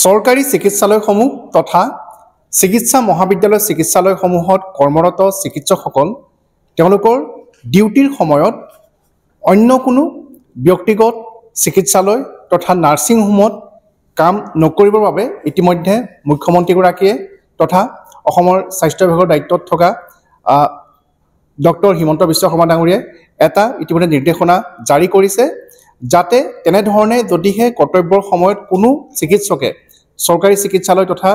চৰকাৰী চিকিৎসালয়সমূহ তথা চিকিৎসা মহাবিদ্যালয় চিকিৎসালয়সমূহত কৰ্মৰত চিকিৎসকসকল তেওঁলোকৰ ডিউটিৰ সময়ত অন্য কোনো ব্যক্তিগত চিকিৎসালয় তথা নাৰ্ছিং হোমত কাম নকৰিবৰ বাবে ইতিমধ্যে মুখ্যমন্ত্ৰীগৰাকীয়ে তথা অসমৰ স্বাস্থ্য বিভাগৰ দায়িত্বত থকা ডক্টৰ হিমন্ত বিশ্ব শৰ্মা ডাঙৰীয়াই এটা ইতিমধ্যে নিৰ্দেশনা জাৰি কৰিছে যাতে তেনেধৰণে যদিহে কৰ্তব্যৰ সময়ত কোনো চিকিৎসকে চৰকাৰী চিকিৎসালয় তথা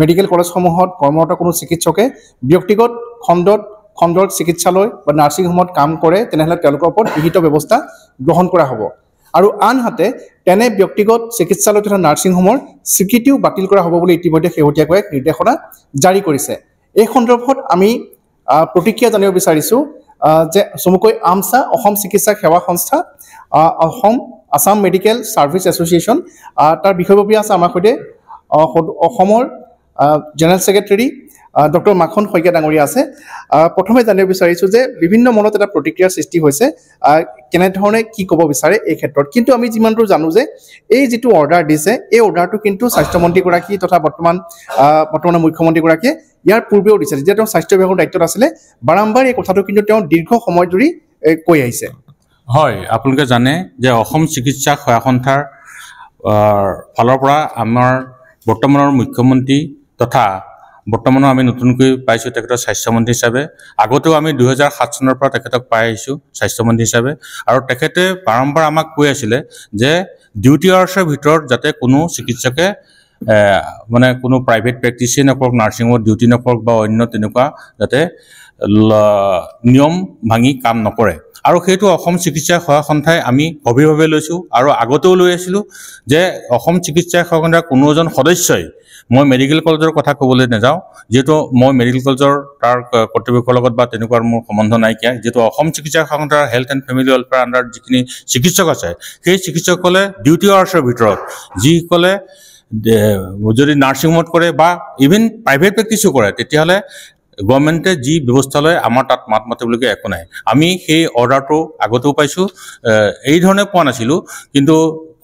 মেডিকেল কলেজসমূহত কৰ্মৰত কোনো চিকিৎসকে ব্যক্তিগত খণ্ডত খণ্ডৰ চিকিৎসালয় বা নাৰ্ছিং হোমত কাম কৰে তেনেহ'লে তেওঁলোকৰ ওপৰত বিহিত ব্যৱস্থা গ্ৰহণ কৰা হ'ব আৰু আনহাতে তেনে ব্যক্তিগত চিকিৎসালয় তথা নাৰ্ছিং হোমৰ স্বীকৃতিও বাতিল কৰা হ'ব বুলি ইতিমধ্যে শেহতীয়াকৈ এক নিৰ্দেশনা জাৰি কৰিছে এই সন্দৰ্ভত আমি প্ৰতিক্ৰিয়া জানিব বিচাৰিছোঁ যে চমুকৈ আমচা অসম চিকিৎসা সেৱা সংস্থা Assam Assam medical service association তাৰ বিষয়ববীয়া আছে আমাৰ সৈতে অসমৰ জেনেৰেল ছেক্ৰেটেৰী ডক্টৰ মাখন শইকীয়া ডাঙৰীয়া আছে প্ৰথমে জানিব বিচাৰিছোঁ যে বিভিন্ন মনত এটা প্ৰতিক্ৰিয়াৰ সৃষ্টি হৈছে কেনেধৰণে কি ক'ব বিচাৰে এই ক্ষেত্ৰত কিন্তু আমি যিমানটো জানো যে এই যিটো অৰ্ডাৰ দিছে এই অৰ্ডাৰটো কিন্তু স্বাস্থ্যমন্ত্ৰীগৰাকী তথা বৰ্তমান বৰ্তমানৰ মুখ্যমন্ত্ৰীগৰাকীয়ে ইয়াৰ পূৰ্বেও দিছে যেতিয়া তেওঁ স্বাস্থ্য বিভাগৰ দায়িত্বত আছিলে বাৰম্বাৰ এই কথাটো কিন্তু তেওঁ দীৰ্ঘ সময় ধৰি কৈ আহিছে হয় আপোনালোকে জানে যে অসম চিকিৎসা সেৱা সন্থাৰ ফালৰ পৰা আমাৰ বৰ্তমানৰ মুখ্যমন্ত্ৰী তথা বৰ্তমানো আমি নতুনকৈ পাইছোঁ তেখেতক স্বাস্থ্যমন্ত্ৰী হিচাপে আগতেও আমি দুহেজাৰ সাত চনৰ পৰা তেখেতক পাই আহিছোঁ স্বাস্থ্যমন্ত্ৰী হিচাপে আৰু তেখেতে বাৰম্বাৰ আমাক কৈ আছিলে যে ডিউটি আৱাৰ্ছৰ ভিতৰত যাতে কোনো চিকিৎসকে মানে কোনো প্ৰাইভেট প্ৰেক্টিচেই নকৰক নাৰ্ছিং ডিউটি নকৰক বা অন্য তেনেকুৱা যাতে নিয়ম ভাঙি কাম নকৰে আৰু সেইটো অসম চিকিৎসা সেৱা সন্থাই আমি গভীৰভাৱে লৈছোঁ আৰু আগতেও লৈ আছিলোঁ যে অসম চিকিৎসা সেৱা সন্থাৰ কোনো এজন সদস্যই মই মেডিকেল কলেজৰ কথা ক'বলৈ নাযাওঁ যিহেতু মই মেডিকেল কলেজৰ তাৰ কৰ্তৃপক্ষৰ লগত বা তেনেকুৱা মোৰ সম্বন্ধ নাইকিয়া যিহেতু অসম চিকিৎসা সেৱা সন্থাৰ health and family welfare under যিখিনি চিকিৎসক আছে সেই চিকিৎসকসকলে ডিউটি আৱাৰ্ছৰ ভিতৰত যিসকলে যদি নাৰ্ছিং হোমত কৰে বা ইভিন প্ৰাইভেট প্ৰেক্টিছো কৰে তেতিয়াহ'লে গভৰ্ণমেণ্টে যি ব্যৱস্থা লয় আমাৰ তাত মাত মাতিবলগীয়া একো নাই আমি সেই অৰ্ডাৰটো আগতেও পাইছোঁ এইধৰণে পোৱা নাছিলোঁ কিন্তু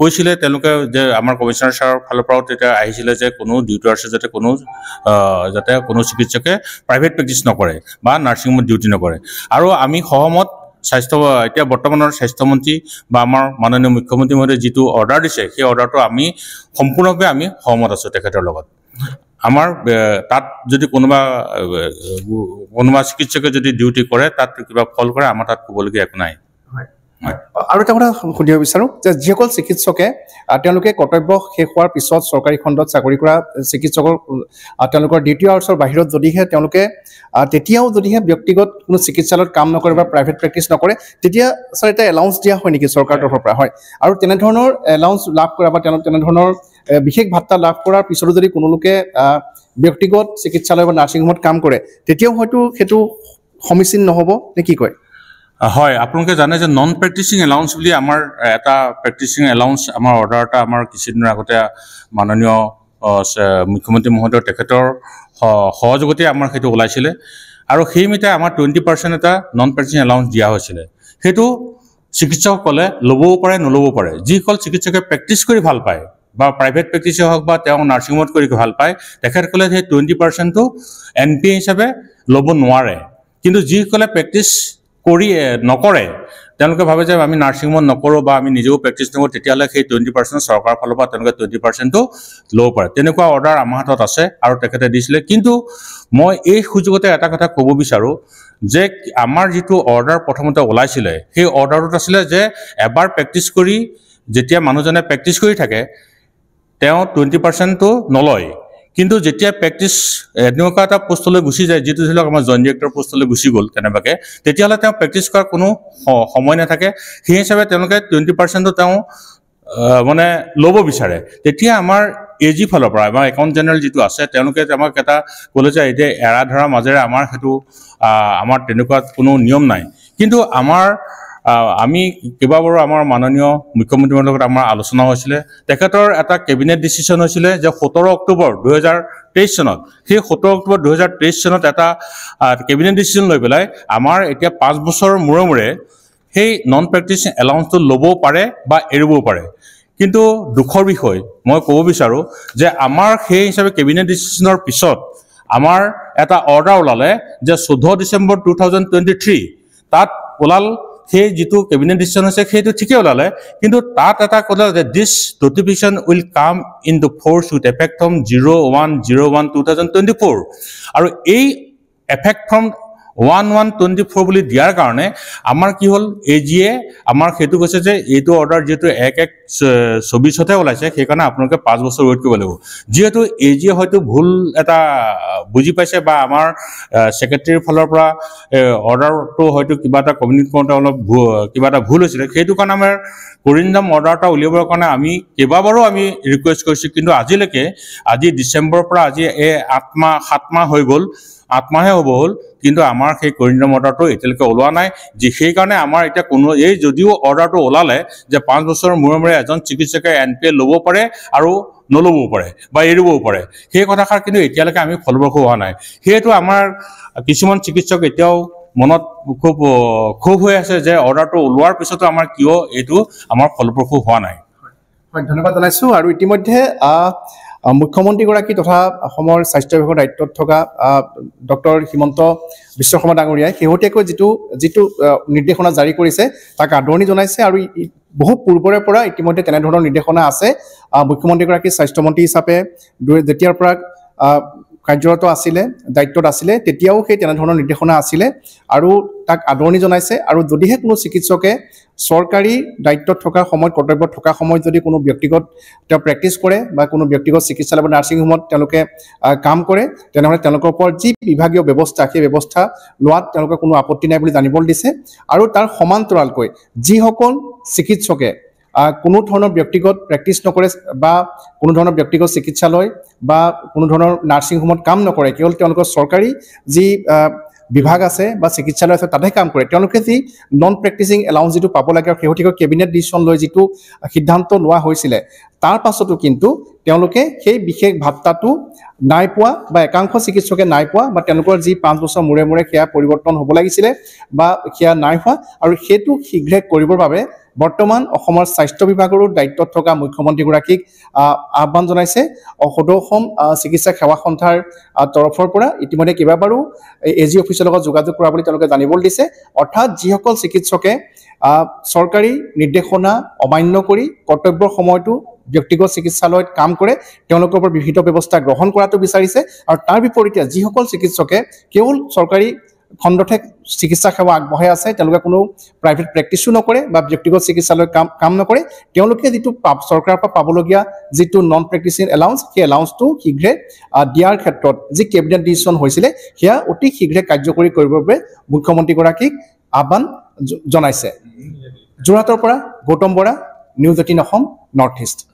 কৈছিলে তেওঁলোকে যে আমাৰ কমিশ্যনাৰ ছাৰৰ ফালৰ পৰাও তেতিয়া আহিছিলে যে কোনো ডিউটি আছে যাতে কোনো যাতে কোনো চিকিৎসকে প্ৰাইভেট প্ৰেক্টিছ নকৰে বা নাৰ্ছিংহোমত ডিউটি নকৰে আৰু আমি সহমত স্বাস্থ্য এতিয়া বৰ্তমানৰ স্বাস্থ্যমন্ত্ৰী বা আমাৰ মাননীয় মুখ্যমন্ত্ৰী মহোদয়ে যিটো অৰ্ডাৰ দিছে সেই অৰ্ডাৰটো আমি সম্পূৰ্ণভাৱে আমি সহমত আছোঁ তেখেতৰ লগত আমাৰ তাত যদি কোনোবা কোনোবা চিকিৎসকে যদি ডিউটি কৰে তাত কিবা ফল কৰে আমাৰ তাত ক'বলগীয়া একো নাই আৰু এটা কথা সুধিব বিচাৰোঁ যে যিসকল চিকিৎসকে তেওঁলোকে কৰ্তব্য শেষ হোৱাৰ পিছত চৰকাৰী খণ্ডত চাকৰি কৰা চিকিৎসকৰ তেওঁলোকৰ ডিউটি আৱাৰ্ছৰ বাহিৰত যদিহে তেওঁলোকে তেতিয়াও যদিহে ব্যক্তিগত কোনো চিকিৎসালয়ত কাম নকৰে বা প্ৰাইভেট প্ৰেক্টিচ নকৰে তেতিয়া ছাৰ এটা এলাউন্স দিয়া হয় নেকি চৰকাৰৰ তৰফৰ পৰা হয় আৰু তেনেধৰণৰ এলাউন্স লাভ কৰা বা তেওঁলোক তেনেধৰণৰ বিশেষ ভাত্তা লাভ কৰাৰ পিছতো যদি কোনো লোকে ব্যক্তিগত চিকিৎসালয় বা নাৰ্ছিং হোমত কাম কৰে তেতিয়াও হয়তো সেইটো সমীচীন নহ'ব নে কি কয় হয় আপোনালোকে জানে যে নন প্ৰেক্টিচিং এলাউন্স বুলি আমাৰ এটা প্ৰেক্টিচিং এলাউন্স আমাৰ অৰ্ডাৰ এটা আমাৰ কিছুদিনৰ আগতে মাননীয় মুখ্যমন্ত্ৰী মহোদয় তেখেতৰ সহযোগতে আমাৰ সেইটো ওলাইছিলে আৰু সেইমতে আমাৰ টুৱেণ্টি পাৰ্চেণ্ট এটা নন প্ৰেক্টিচিং এলাউন্স দিয়া হৈছিলে সেইটো চিকিৎসকসকলে ল'বও পাৰে নল'বও পাৰে যিসকল চিকিৎসকে প্ৰেক্টিচ কৰি ভাল পায় বা প্ৰাইভেট প্ৰেক্টিছে হওক বা তেওঁ নাৰ্ছিং হোমত কৰি ভাল পায় তেখেতসকলে সেই টুৱেণ্টি পাৰ্চেণ্টটো এন পি এ হিচাপে ল'ব নোৱাৰে কিন্তু যিসকলে প্ৰেক্টিচ কৰি নকৰে তেওঁলোকে ভাবে যে আমি নাৰ্ছিং হোমত নকৰোঁ বা আমি নিজেও প্ৰেক্টিচ নকৰোঁ তেতিয়াহ'লে সেই টুৱেণ্টি পাৰ্চেণ্ট চৰকাৰৰ ফালৰ পৰা তেওঁলোকে টুৱেণ্টি পাৰ্চেণ্টটো ল'ব পাৰে তেনেকুৱা অৰ্ডাৰ আমাৰ হাতত আছে আৰু তেখেতে দিছিলে কিন্তু মই এই সুযোগতে এটা কথা ক'ব বিচাৰোঁ যে আমাৰ যিটো অৰ্ডাৰ প্ৰথমতে ওলাইছিলে সেই অৰ্ডাৰটোত আছিলে যে এবাৰ প্ৰেক্টিচ কৰি যেতিয়া মানুহজনে প্ৰেক্টিচ কৰি থাকে তেওঁ টুৱেণ্টি পাৰ্চেণ্টটো নলয় কিন্তু যেতিয়া প্ৰেক্টিছ এনেকুৱা এটা পোষ্টলৈ গুচি যায় যিটো ধৰি লওক আমাৰ জইন ডিৰেক্টৰ পোষ্টলৈ গুচি গ'ল কেনেবাকৈ তেতিয়াহ'লে তেওঁ প্ৰেক্টিছ কৰাৰ কোনো সময় নাথাকে সেই হিচাপে তেওঁলোকে টুৱেণ্টি পাৰ্চেণ্টটো তেওঁ মানে ল'ব বিচাৰে তেতিয়া আমাৰ এ জি ফালৰ পৰা আমাৰ একাউণ্ট জেনেৰেল যিটো আছে তেওঁলোকে আমাক এটা ক'লে যে এতিয়া এৰা ধৰাৰ মাজেৰে আমাৰ সেইটো আমাৰ তেনেকুৱা কোনো নিয়ম নাই কিন্তু আমাৰ আমি কেইবাবাৰো আমাৰ মাননীয় মুখ্যমন্ত্ৰীৰ লগত আমাৰ আলোচনা হৈছিলে তেখেতৰ এটা কেবিনেট ডিচিশ্যন হৈছিলে যে সোতৰ অক্টোবৰ দুহেজাৰ তেইছ চনত সেই সোতৰ অক্টোবৰ দুহেজাৰ তেইছ চনত এটা কেবিনেট ডিচিশ্যন লৈ পেলাই আমাৰ এতিয়া পাঁচ বছৰৰ মূৰে মূৰে সেই নন প্ৰেক্টিচিং এলাউন্সটো ল'বও পাৰে বা এৰিবও পাৰে কিন্তু দুখৰ বিষয় মই ক'ব বিচাৰোঁ যে আমাৰ সেই হিচাপে কেবিনেট ডিচিশ্যনৰ পিছত আমাৰ এটা অৰ্ডাৰ ওলালে যে চৈধ্য December two thousand twenty three তাত ওলাল সেই যিটো কেবিনেট ডিচিশ্যন হৈছে সেইটো ঠিকেই ওলালে কিন্তু তাত এটা ক'লে যে this notification will come in the force with effect from zero' one zero' one two thousand twenty four আৰু এই effect from one one twenty four বুলি দিয়াৰ কাৰণে আমাৰ কি হ'ল এ জিয়ে আমাৰ সেইটো কৈছে যে এইটো অৰ্ডাৰ যিহেতু এক এক চৌবিছতহে ওলাইছে সেইকাৰণে আপোনালোকে পাঁচ বছৰ ৱেইট কৰিব লাগিব যিহেতু এ জিয়ে হয়তো ভুল এটা বুজি পাইছে বা আমাৰ ছেক্ৰেটেৰীৰ ফালৰ পৰা অৰ্ডাৰটো হয়তো কিবা এটা কমিউনিকেট কৰোঁতে অলপ কিবা এটা ভুল হৈছিলে সেইটো কাৰণে আমাৰ কৰিঞ্জাম অৰ্ডাৰ এটা উলিয়াবৰ কাৰণে আমি কেইবাবাৰো আমি ৰিকুৱেষ্ট কৰিছোঁ কিন্তু আজিলৈকে আজি ডিচেম্বৰৰ পৰা আজি এই আঠমাহ সাতমাহ হৈ গ'ল আত্মাহে হ'ব হ'ল কিন্তু আমাৰ সেই কৰিণ্য মৰ্ডাৰটো এতিয়ালৈকে ওলোৱা নাই যি সেইকাৰণে আমাৰ এতিয়া কোনো এই যদিও অৰ্ডাৰটো ওলালে যে পাঁচ বছৰৰ মূৰে মূৰে এজন চিকিৎসকে এন পি এল ল'ব পাৰে আৰু নল'বও পাৰে বা এৰিবও পাৰে সেই কথাষাৰ কিন্তু এতিয়ালৈকে আমি ফলপ্ৰসূ হোৱা নাই সেইটো আমাৰ কিছুমান চিকিৎসক এতিয়াও মনত খুব ক্ষোভ হৈ আছে যে অৰ্ডাৰটো ওলোৱাৰ পিছতো আমাৰ কিয় এইটো আমাৰ ফলপ্ৰসূ হোৱা নাই হয় ধন্যবাদ জনাইছোঁ আৰু ইতিমধ্যে মুখ্যমন্ত্ৰীগৰাকী তথা অসমৰ স্বাস্থ্য বিভাগৰ দায়িত্বত থকা ডক্টৰ হিমন্ত বিশ্ব শৰ্মা ডাঙৰীয়াই শেহতীয়াকৈ যিটো যিটো নিৰ্দেশনা জাৰি কৰিছে তাক আদৰণি জনাইছে আৰু বহু পূৰ্বৰে পৰা ইতিমধ্যে তেনেধৰণৰ নিৰ্দেশনা আছে মুখ্যমন্ত্ৰীগৰাকী স্বাস্থ্যমন্ত্ৰী হিচাপে যেতিয়াৰ পৰা কাৰ্যৰত আছিলে দায়িত্বত আছিলে তেতিয়াও সেই তেনেধৰণৰ নিৰ্দেশনা আছিলে আৰু তাক আদৰণি জনাইছে আৰু যদিহে কোনো চিকিৎসকে চৰকাৰী দায়িত্বত থকা সময়ত কৰ্তব্যত থকা সময়ত যদি কোনো ব্যক্তিগত তেওঁ প্ৰেক্টিছ কৰে বা কোনো ব্যক্তিগত চিকিৎসালয় বা নাৰ্ছিং হোমত তেওঁলোকে কাম কৰে তেনেহ'লে তেওঁলোকৰ ওপৰত যি বিভাগীয় ব্যৱস্থা সেই ব্যৱস্থা লোৱাত তেওঁলোকে কোনো আপত্তি নাই বুলি জানিবলৈ দিছে আৰু তাৰ সমান্তৰালকৈ যিসকল চিকিৎসকে কোনো ধৰণৰ ব্যক্তিগত প্ৰেক্টিচ নকৰে বা কোনো ধৰণৰ ব্যক্তিগত চিকিৎসালয় বা কোনো ধৰণৰ নাৰ্ছিং হোমত কাম নকৰে কেৱল তেওঁলোকৰ চৰকাৰী যি বিভাগ আছে বা চিকিৎসালয় আছে তাতে কাম কৰে তেওঁলোকে যি নন প্ৰেক্টিচিং এলাউন্স যিটো পাব লাগে আৰু শেহতীয়াকৈ কেবিনেট ডিচিশ্যন লৈ যিটো সিদ্ধান্ত লোৱা হৈছিলে তাৰ পাছতো কিন্তু তেওঁলোকে সেই বিশেষ ভাৱটাটো নাই পোৱা বা একাংশ চিকিৎসকে নাই পোৱা বা তেওঁলোকৰ যি পাঁচ বছৰ মূৰে মূৰে সেয়া পৰিৱৰ্তন হ'ব লাগিছিলে বা সেয়া নাই হোৱা আৰু সেইটো শীঘ্ৰে কৰিবৰ বাবে বৰ্তমান অসমৰ স্বাস্থ্য বিভাগৰো দায়িত্বত থকা মুখ্যমন্ত্ৰীগৰাকীক আহ্বান জনাইছে সদৌ অসম চিকিৎসা সেৱা সন্থাৰ তৰফৰ পৰা ইতিমধ্যে কেইবাবাৰো এ জি অফিচৰ লগত যোগাযোগ কৰা বুলি তেওঁলোকে জানিবলৈ দিছে অৰ্থাৎ যিসকল চিকিৎসকে চৰকাৰী নিৰ্দেশনা অমান্য কৰি কৰ্তব্যৰ সময়টো ব্যক্তিগত চিকিৎসালয়ত কাম কৰে তেওঁলোকৰ ওপৰত বিহিত ব্যৱস্থা গ্ৰহণ কৰাটো বিচাৰিছে আৰু তাৰ বিপৰীতে যিসকল চিকিৎসকে কেৱল চৰকাৰী খণ্ডতহে চিকিৎসা সেৱা আগবঢ়াই আছে তেওঁলোকে কোনো প্ৰাইভেট প্ৰেক্টিচো নকৰে বা ব্যক্তিগত চিকিৎসালয় কাম কাম নকৰে তেওঁলোকে যিটো চৰকাৰৰ পৰা পাবলগীয়া যিটো নন প্ৰেক্টিচিং এলাউন্স সেই এলাউন্সটো শীঘ্ৰে দিয়াৰ ক্ষেত্ৰত যি কেবিনেট ডিচিশ্যন হৈছিলে সেয়া অতি শীঘ্ৰে কাৰ্যকৰী কৰিবৰ বাবে মুখ্যমন্ত্ৰীগৰাকীক আহ্বান জনাইছে যোৰহাটৰ পৰা Gautam Bora news eighteen Assam north east